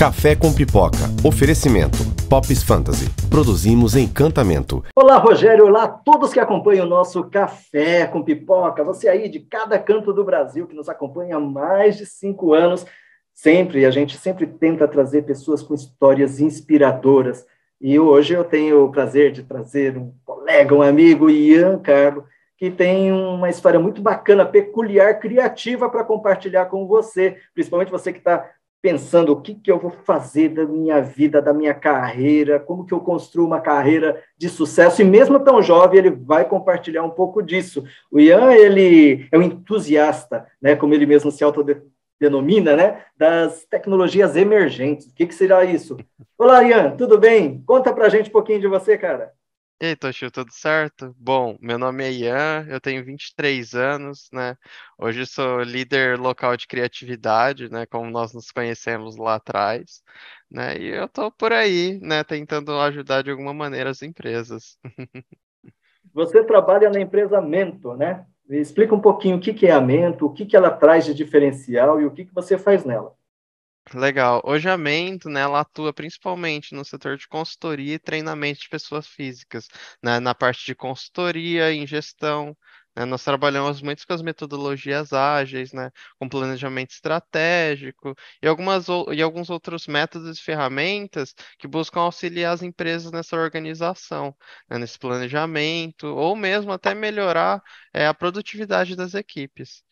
Café com Pipoca. Oferecimento. Pops Fantasy. Produzimos encantamento. Olá, Rogério. Olá a todos que acompanham o nosso Café com Pipoca. Você aí de cada canto do Brasil que nos acompanha há mais de cinco anos. Sempre, a gente sempre tenta trazer pessoas com histórias inspiradoras. E hoje eu tenho o prazer de trazer um colega, um amigo, Ian Carlo, que tem uma história muito bacana, peculiar, criativa para compartilhar com você, principalmente você que está pensando o que, que eu vou fazer da minha vida, da minha carreira, como que eu construo uma carreira de sucesso, e mesmo tão jovem, ele vai compartilhar um pouco disso. O Ian, ele é um entusiasta, né, como ele mesmo se autodenomina, né, das tecnologias emergentes. O que, que será isso? Olá, Ian, tudo bem? Conta pra gente um pouquinho de você, cara. E aí, Toshio, tudo certo? Bom, meu nome é Ian, eu tenho 23 anos, né? Hoje sou líder local de criatividade, né? Como nós nos conhecemos lá atrás, né? E eu tô por aí, né? Tentando ajudar de alguma maneira as empresas. Você trabalha na empresa Mento, né? Explica um pouquinho o que é a Mento, o que ela traz de diferencial e o que você faz nela. Legal. Hoje a Mento, né, ela atua principalmente no setor de consultoria e treinamento de pessoas físicas, né, na parte de consultoria e gestão. Né, nós trabalhamos muito com as metodologias ágeis, né, com planejamento estratégico e, algumas, e alguns outros métodos e ferramentas que buscam auxiliar as empresas nessa organização, né, nesse planejamento, ou mesmo até melhorar é, a produtividade das equipes.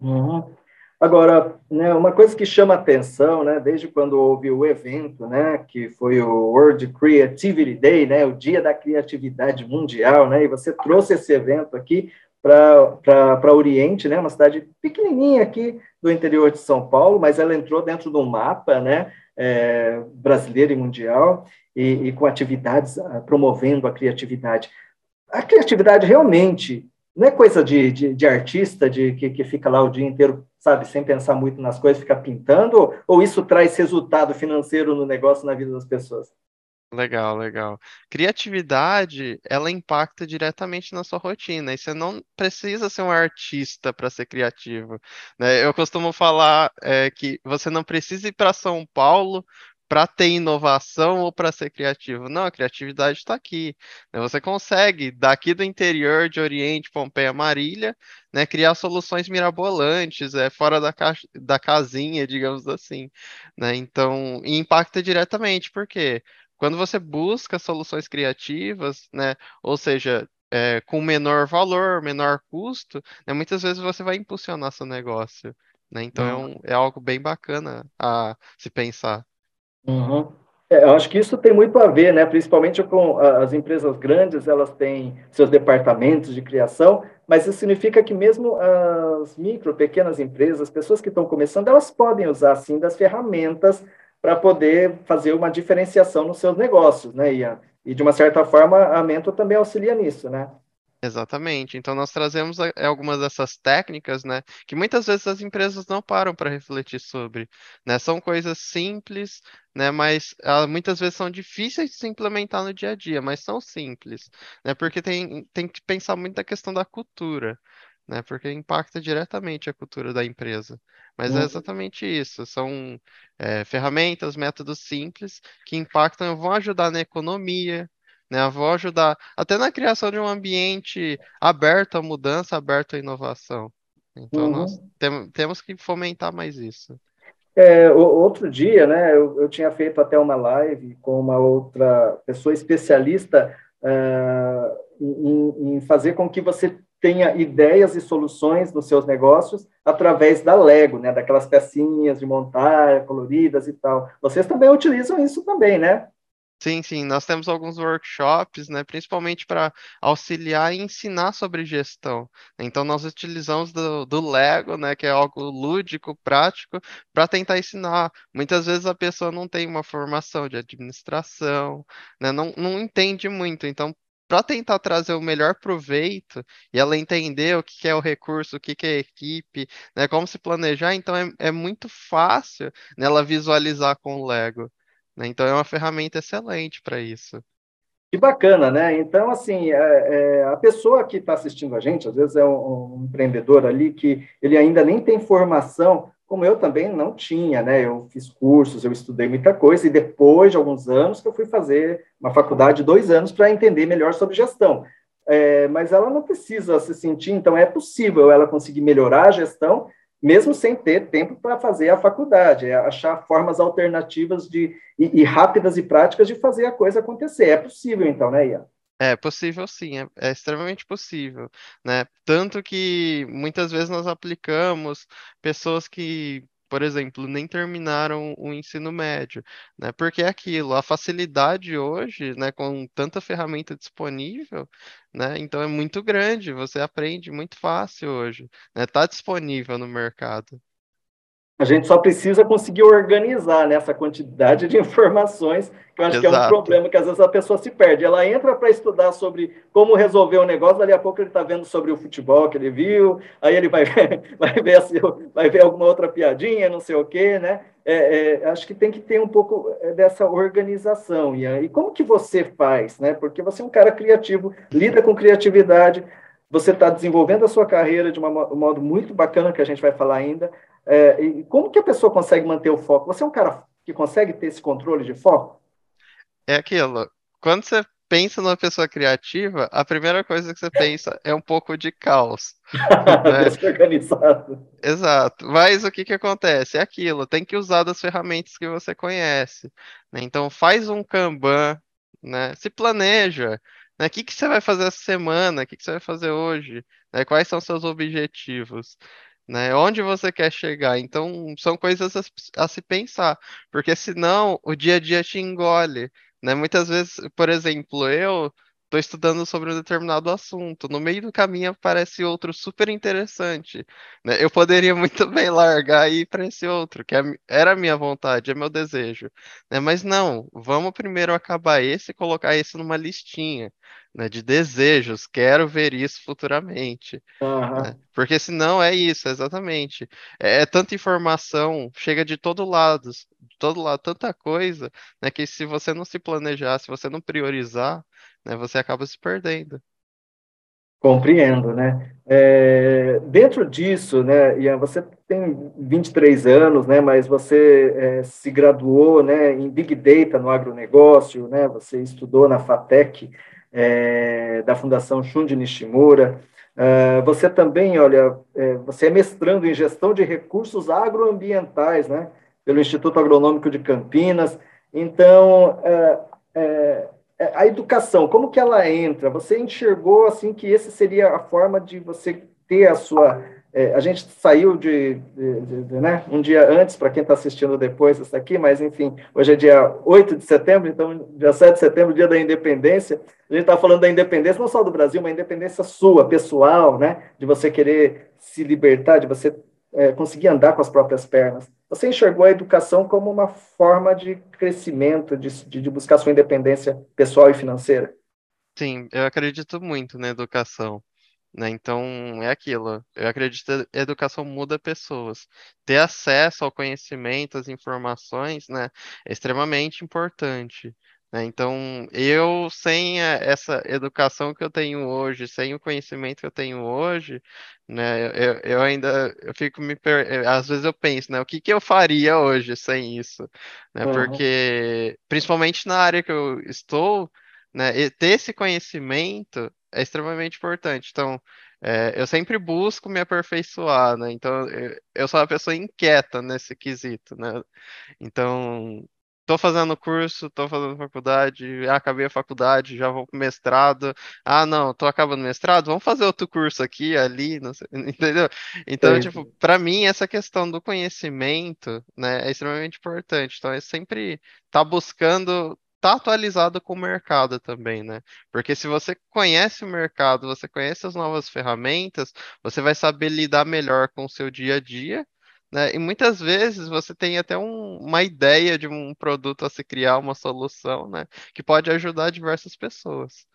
Uhum. Agora, né, uma coisa que chama atenção, né, desde quando houve o evento, né, que foi o World Creativity Day, né, o Dia da Criatividade Mundial, né, e você trouxe esse evento aqui para Oriente, né, uma cidade pequenininha aqui do interior de São Paulo, mas ela entrou dentro do mapa, né, é, brasileiro e mundial, e, e com atividades ah, promovendo a criatividade. A criatividade realmente não é coisa de, de, de artista de que, que, fica lá o dia inteiro, sabe, sem pensar muito nas coisas, fica pintando, ou, isso traz resultado financeiro no negócio, na vida das pessoas? Legal, legal. Criatividade, ela impacta diretamente na sua rotina, e você não precisa ser um artista para ser criativo. Né? Eu costumo falar é, que você não precisa ir para São Paulo para ter inovação ou para ser criativo. Não, a criatividade está aqui. Né? Você consegue, daqui do interior de Oriente, Pompeia, Marília, né, criar soluções mirabolantes, é, fora da, ca... da casinha, digamos assim. Né? Então, impacta diretamente, porque quando você busca soluções criativas, né, ou seja, é, com menor valor, menor custo, né, muitas vezes você vai impulsionar seu negócio. Né? Então, é, um, é algo bem bacana a se pensar. Uhum. É, eu acho que isso tem muito a ver, né? principalmente com as empresas grandes, elas têm seus departamentos de criação, mas isso significa que mesmo as micro, pequenas empresas, pessoas que estão começando, elas podem usar, sim, das ferramentas para poder fazer uma diferenciação nos seus negócios, né, Ian? E, de uma certa forma, a Mento também auxilia nisso, né? Exatamente. Então nós trazemos eh, algumas dessas técnicas, né, que muitas vezes as empresas não param para refletir sobre, né? São coisas simples, né, mas ah, muitas vezes são difíceis de se implementar no dia a dia, mas são simples, né? Porque tem tem que pensar muito da questão da cultura, né? Porque impacta diretamente a cultura da empresa. Mas uhum. é hum, exatamente isso. São é, ferramentas, métodos simples que impactam, vão ajudar na economia, né? A avó ajudar até na criação de um ambiente aberto à mudança, aberto à inovação. Então, uhum. nós tem, temos que fomentar mais isso. É, outro dia, né, eu, eu, tinha feito até uma live com uma outra pessoa especialista uh, em, em, fazer com que você tenha ideias e soluções nos seus negócios através da Lego, né, daquelas pecinhas de montar coloridas e tal. Vocês também utilizam isso também, né? Sim, sim, nós temos alguns workshops, né, principalmente para auxiliar e ensinar sobre gestão. Então, nós utilizamos do, do Lego, né, que é algo lúdico, prático, para tentar ensinar. Muitas vezes a pessoa não tem uma formação de administração, né, não, não entende muito. Então, para tentar trazer o melhor proveito e ela entender o que é o recurso, o que é a equipe, né, como se planejar, então é, é muito fácil né, ela visualizar com o Lego. Né? Então é uma ferramenta excelente para isso. Que bacana, né? Então, assim, é, é, a pessoa que está assistindo a gente, às vezes é um, um, empreendedor ali que ele ainda nem tem formação, como eu também não tinha, né? Eu fiz cursos, eu estudei muita coisa, e depois de alguns anos que eu fui fazer uma faculdade, dois anos, para entender melhor sobre gestão. É, mas ela não precisa se sentir, então é possível ela conseguir melhorar a gestão mesmo sem ter tempo para fazer a faculdade, é achar formas alternativas de, e, e, rápidas e práticas de fazer a coisa acontecer. É possível, então, né, Ian? É possível sim, é, é, extremamente possível, né? Tanto que muitas vezes nós aplicamos pessoas que por exemplo, nem terminaram o ensino médio, né? Porque é aquilo, a facilidade hoje, né, com tanta ferramenta disponível, né? Então é muito grande, você aprende muito fácil hoje, né? Tá disponível no mercado. A gente só precisa conseguir organizar né, essa quantidade de informações, que eu acho Exato. que é um problema que às vezes a pessoa se perde. Ela entra para estudar sobre como resolver o um negócio, dali a pouco ele está vendo sobre o futebol que ele viu, aí ele vai ver, vai ver, assim, vai ver alguma outra piadinha, não sei o quê, né? É, é, acho que tem que ter um pouco é, dessa organização, Ian. E como que você faz, né? Porque você é um cara criativo, lida com criatividade, você está desenvolvendo a sua carreira de uma, um modo muito bacana, que a gente vai falar ainda, é, e como que a pessoa consegue manter o foco? Você é um cara que consegue ter esse controle de foco? É aquilo. Quando você pensa numa pessoa criativa, a primeira coisa que você pensa é um pouco de caos. Né? Exato. Mas o que, que acontece? É aquilo, tem que usar das ferramentas que você conhece. Né? Então faz um Kanban, né? se planeja. Né? O que, que você vai fazer essa semana? O que, que você vai fazer hoje? Né? Quais são seus objetivos? né? Onde você quer chegar? Então, são coisas a, a, se pensar, porque senão o dia a dia te engole, né? Muitas vezes, por exemplo, eu Estou estudando sobre um determinado assunto. No meio do caminho aparece outro super interessante. Né? Eu poderia muito bem largar e ir para esse outro, que é era a minha vontade, é meu desejo. Né? Mas não, vamos primeiro acabar esse e colocar esse numa listinha né? de desejos. Quero ver isso futuramente. Né? Porque senão é isso, exatamente. É, é tanta informação, chega de todo lado, de todo lado, tanta coisa, né, que se você não se planejar, se você não priorizar, né? Você acaba se perdendo. Compreendo, né? É, dentro disso, né, Ian, você tem 23 anos, né, mas você é, se graduou né, em Big Data no agronegócio, né, você estudou na FATEC é, da Fundação Shunji Nishimura, é, você também, olha, é, você é mestrando em gestão de recursos agroambientais, né, pelo Instituto Agronômico de Campinas, então, é, é é, a educação, como que ela entra? Você enxergou assim que esse seria a forma de você ter a sua é, a gente saiu de, de, de, de, né, um dia antes, para quem está assistindo depois isso aqui, mas enfim, hoje é dia 8 de setembro, então dia 7 de setembro, dia da independência, a gente está falando da independência não só do Brasil, mas independência sua, pessoal, né, de você querer se libertar, de você é, conseguir andar com as próprias pernas. Você enxergou a educação como uma forma de crescimento, de, de buscar sua independência pessoal e financeira? Sim, eu acredito muito na educação. Né? Então, é aquilo. Eu acredito que a educação muda pessoas. Ter acesso ao conhecimento, às informações, né, é extremamente importante. Né? Então, eu sem eh, essa educação que eu tenho hoje, sem o conhecimento que eu tenho hoje, né, eu, eu ainda eu fico me eh, às vezes eu penso, né, o que que eu faria hoje sem isso, né? Uhum. Porque principalmente na área que eu estou, né, ter esse conhecimento é extremamente importante. Então, é, eu sempre busco me aperfeiçoar, né? Então, eu, eu sou uma pessoa inquieta nesse quesito, né? Então, tô fazendo curso, tô fazendo faculdade, acabei a faculdade, já vou pro mestrado. Ah, não, tô acabando o mestrado, vamos fazer outro curso aqui, ali, sei, entendeu? Então, Sim. tipo, para mim essa questão do conhecimento, né, é extremamente importante. Então, é sempre tá buscando tá atualizado com o mercado também, né? Porque se você conhece o mercado, você conhece as novas ferramentas, você vai saber lidar melhor com o seu dia a dia né? E muitas vezes você tem até um, uma ideia de um produto a se criar, uma solução, né? que pode ajudar diversas pessoas.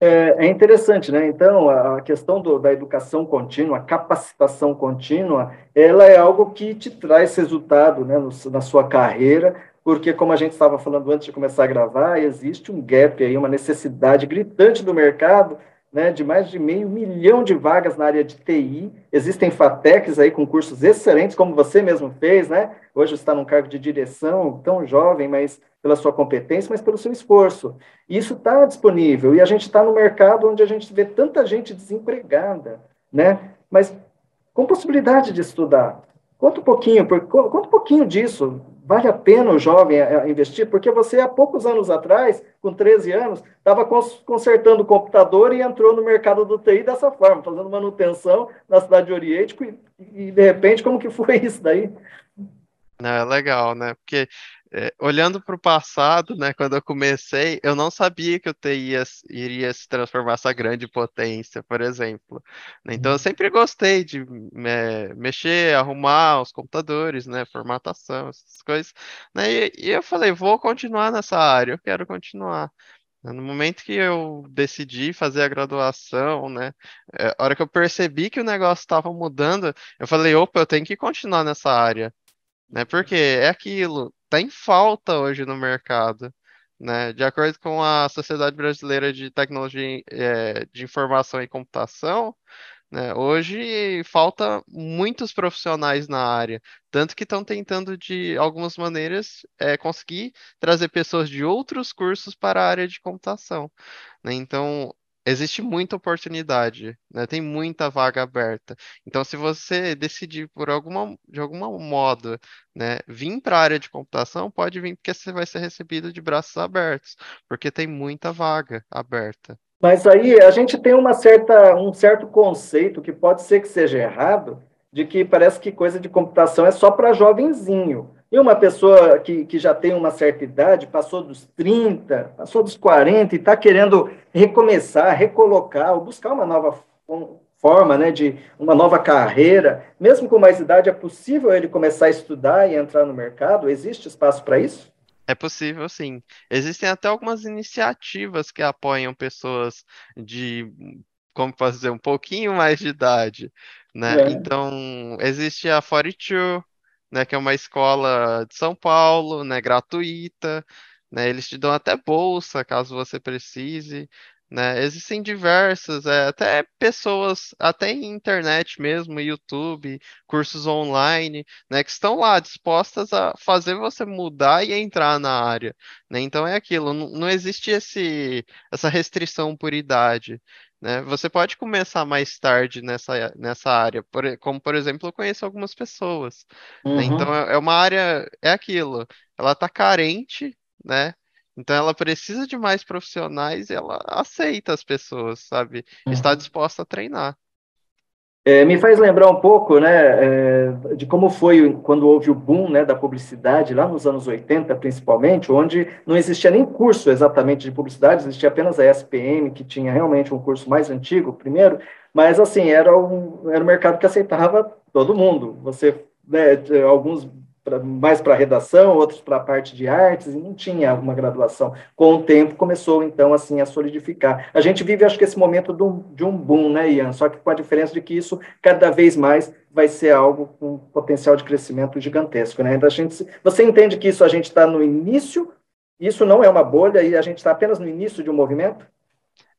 É, é interessante, né? Então, a questão do, da educação contínua, capacitação contínua, ela é algo que te traz resultado né, no, na sua carreira, porque como a gente estava falando antes de começar a gravar, existe um gap aí, uma necessidade gritante do mercado né, de mais de meio milhão de vagas na área de TI. Existem FATECs aí com cursos excelentes, como você mesmo fez, né? Hoje está num cargo de direção, tão jovem, mas pela sua competência, mas pelo seu esforço. isso está disponível. E a gente está no mercado onde a gente vê tanta gente desempregada, né? Mas com possibilidade de estudar. Conta um pouquinho, por, conta um pouquinho disso vale a pena o jovem é, é, investir, porque você, há poucos anos atrás, com 13 anos, estava consertando o computador e entrou no mercado do TI dessa forma, fazendo manutenção na cidade de Oriente, e, e de repente, como que foi isso daí? É legal, né? Porque é, olhando para o passado, né, quando eu comecei, eu não sabia que o TI iria se transformar essa grande potência, por exemplo. Né. Então, eu uhum. sempre gostei de é, mexer, arrumar os computadores, né, formatação, essas coisas. Né, e, e eu falei, vou continuar nessa área, eu quero continuar. Né, no momento que eu decidi fazer a graduação, né, é, a hora que eu percebi que o negócio estava mudando, eu falei, opa, eu tenho que continuar nessa área, né? Porque é aquilo, está em falta hoje no mercado. Né? De acordo com a Sociedade Brasileira de Tecnologia é, de Informação e Computação, né, hoje falta muitos profissionais na área, tanto que estão tentando, de algumas maneiras, é, conseguir trazer pessoas de outros cursos para a área de computação. Né? Então, existe muita oportunidade, né? Tem muita vaga aberta. Então, se você decidir por alguma, de algum modo, né, vir para a área de computação, pode vir porque você vai ser recebido de braços abertos, porque tem muita vaga aberta. Mas aí a gente tem uma certa, um certo conceito que pode ser que seja errado, de que parece que coisa de computação é só para jovenzinho. E uma pessoa que, que já tem uma certa idade, passou dos 30, passou dos 40 e está querendo recomeçar, recolocar, ou buscar uma nova forma, né, de uma nova carreira, mesmo com mais idade, é possível ele começar a estudar e entrar no mercado? Existe espaço para isso? É possível, sim. Existem até algumas iniciativas que apoiam pessoas de como fazer um pouquinho mais de idade, né? É. Então, existe a 42, né, que é uma escola de São Paulo, né, gratuita, né, eles te dão até bolsa caso você precise, né? Existem diversas, é, até pessoas, até internet mesmo, YouTube, cursos online, né, que estão lá dispostas a fazer você mudar e entrar na área. Né? Então é aquilo, não, existe esse, essa restrição por idade. Né? Você pode começar mais tarde nessa, nessa área, por, como por exemplo, eu conheço algumas pessoas. Né? Uhum. Então é, é uma área, é aquilo, ela está carente né? Então ela precisa de mais profissionais e ela aceita as pessoas, sabe? Está uhum. disposta a treinar. É, me faz lembrar um pouco né, é, de como foi quando houve o boom né, da publicidade, lá nos anos 80, principalmente, onde não existia nem curso exatamente de publicidade, existia apenas a SPM que tinha realmente um curso mais antigo, primeiro, mas assim, era um, era um mercado que aceitava todo mundo. Você, né, alguns pra, mais para redação, outros para a parte de artes, e não tinha uma graduação. Com o tempo começou, então, assim, a solidificar. A gente vive, acho que, esse momento de um, de um boom, né, Ian? Só que com a diferença de que isso, cada vez mais, vai ser algo com potencial de crescimento gigantesco, né? Então, a gente, você entende que isso a gente está no início, isso não é uma bolha e a gente está apenas no início de um movimento?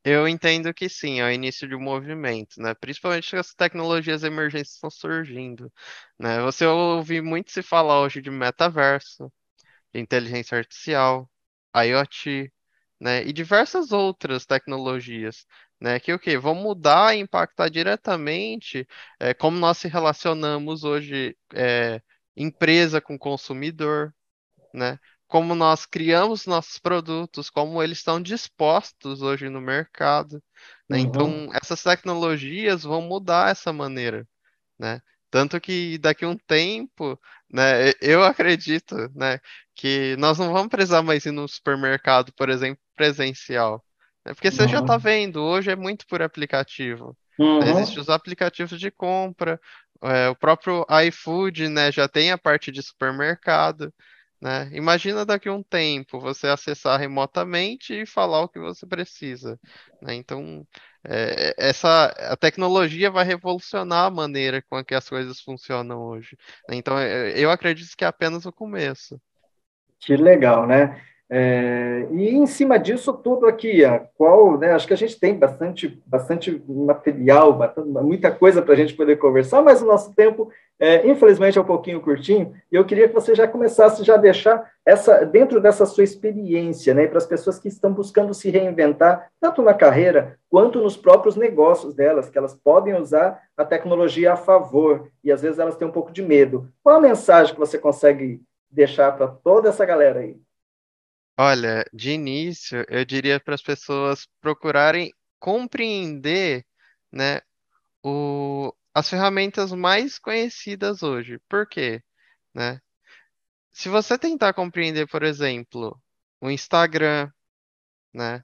Eu entendo que sim, é o início de um movimento, né? Principalmente as tecnologias emergentes estão surgindo, né? Você ouve muito se falar hoje de metaverso, de inteligência artificial, IoT, né? E diversas outras tecnologias, né? Que o quê? Vão mudar e impactar diretamente é, como nós se relacionamos hoje, é, empresa com consumidor, né? como nós criamos nossos produtos, como eles estão dispostos hoje no mercado. Né? Uhum. Então, essas tecnologias vão mudar essa maneira, né? Tanto que daqui a um tempo, né, eu acredito, né, que nós não vamos precisar mais ir no supermercado, por exemplo, presencial. Né? Porque você tá uhum. já está vendo, hoje é muito por aplicativo. Né? Uhum. Existem os aplicativos de compra, é, o próprio iFood, né, já tem a parte de supermercado. Né? Imagina daqui a um tempo você acessar remotamente e falar o que você precisa. Né? Então, é, essa, a tecnologia vai revolucionar a maneira com que as coisas funcionam hoje. Né? Então, é, eu acredito que é apenas o começo. Que legal, né? É, e em cima disso tudo aqui, a qual, né, acho que a gente tem bastante, bastante material, muita coisa para a gente poder conversar, mas o nosso tempo, é, infelizmente, é um pouquinho curtinho, e eu queria que você já começasse já deixar essa dentro dessa sua experiência, né, para as pessoas que estão buscando se reinventar, tanto na carreira quanto nos próprios negócios delas, que elas podem usar a tecnologia a favor, e às vezes elas têm um pouco de medo. Qual a mensagem que você consegue deixar para toda essa galera aí? Olha, de início, eu diria para as pessoas procurarem compreender, né, o, as ferramentas mais conhecidas hoje. Por quê? Né? Se você tentar compreender, por exemplo, o Instagram, né?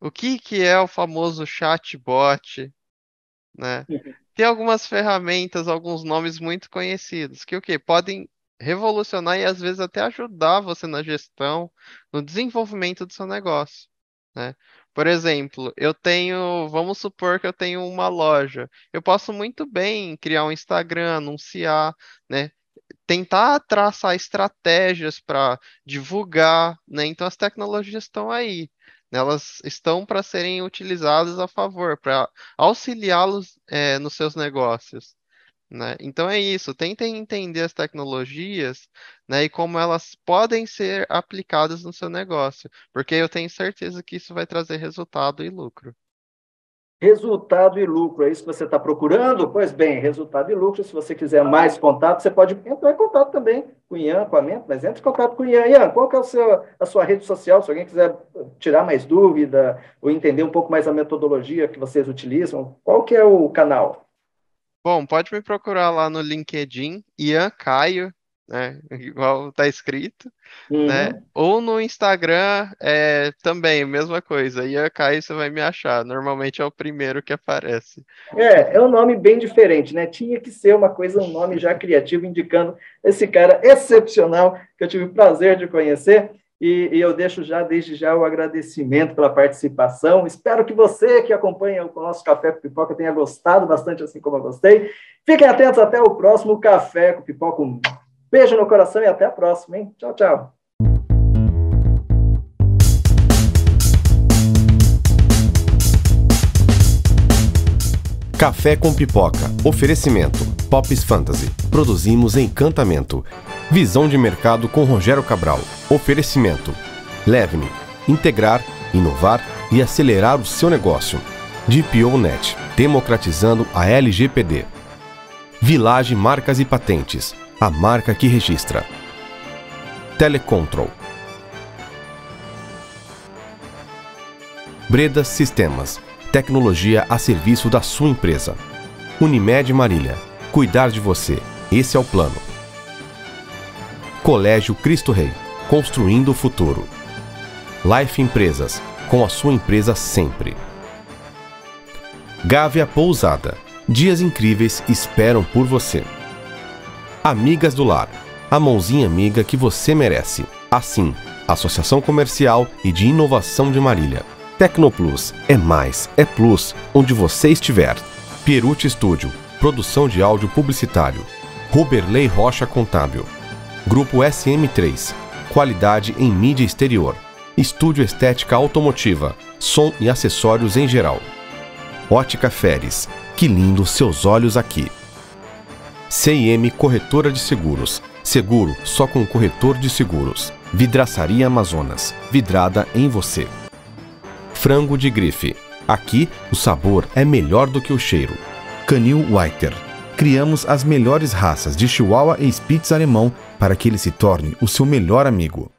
O que, que é o famoso chatbot, né? Uhum. Tem algumas ferramentas, alguns nomes muito conhecidos que o quê? Podem revolucionar e às vezes até ajudar você na gestão, no desenvolvimento do seu negócio, né? Por exemplo, eu tenho, vamos supor que eu tenho uma loja. Eu posso muito bem criar um Instagram, anunciar, né? Tentar traçar estratégias para divulgar, né? Então as tecnologias estão aí. Né? Elas estão para serem utilizadas a favor, para auxiliá-los é, nos seus negócios. Né? Então é isso, tentem entender as tecnologias né, e como elas podem ser aplicadas no seu negócio, porque eu tenho certeza que isso vai trazer resultado e lucro. Resultado e lucro, é isso que você está procurando? Pois bem, resultado e lucro. Se você quiser mais contato, você pode entrar em contato também com o Ian, com a Mento, mas entre em contato com o Ian. Ian, qual que é a sua, a sua rede social? Se alguém quiser tirar mais dúvida ou entender um pouco mais a metodologia que vocês utilizam, qual que é o canal? Bom, pode me procurar lá no LinkedIn, Ian Caio, né? Igual tá escrito, né, uhum. né? Ou no Instagram é, também, mesma coisa. Ian Caio você vai me achar. Normalmente é o primeiro que aparece. É, é um nome bem diferente, né? Tinha que ser uma coisa, um nome já criativo, indicando esse cara excepcional que eu tive o prazer de conhecer. E, e, eu deixo já, desde já, o agradecimento pela participação. Espero que você que acompanha o nosso Café com Pipoca tenha gostado bastante, assim como eu gostei. Fiquem atentos até o próximo Café com Pipoca. Um beijo no coração e até a próxima, hein? Tchau, tchau. Café com Pipoca. Oferecimento. Pops Fantasy. Produzimos Encantamento. Visão de mercado com Rogério Cabral. Oferecimento: Levne, integrar, inovar e acelerar o seu negócio. DPONet, democratizando a LGPD. Village Marcas e Patentes, a marca que registra. Telecontrol. Breda Sistemas, tecnologia a serviço da sua empresa. Unimed Marília, cuidar de você, esse é o plano. Colégio Cristo Rei. Construindo o Futuro. Life Empresas, com a sua empresa sempre. Gávea Pousada. Dias incríveis esperam por você. Amigas do Lar. A mãozinha amiga que você merece. Assim, Associação Comercial e de Inovação de Marília. Tecnoplus é mais, é plus, onde você estiver. Pierucci Estúdio. Produção de áudio publicitário. Ruberley Rocha Contábil. Grupo SM3 qualidade em mídia exterior, estúdio estética automotiva, som e acessórios em geral. Ótica Feres, que lindo seus olhos aqui. CM Corretora de Seguros, seguro só com corretor de seguros. Vidraçaria Amazonas, vidrada em você. Frango de grife, aqui o sabor é melhor do que o cheiro. Canil Whiter, criamos as melhores raças de Chihuahua e Spitz alemão para que ele se torne o seu melhor amigo.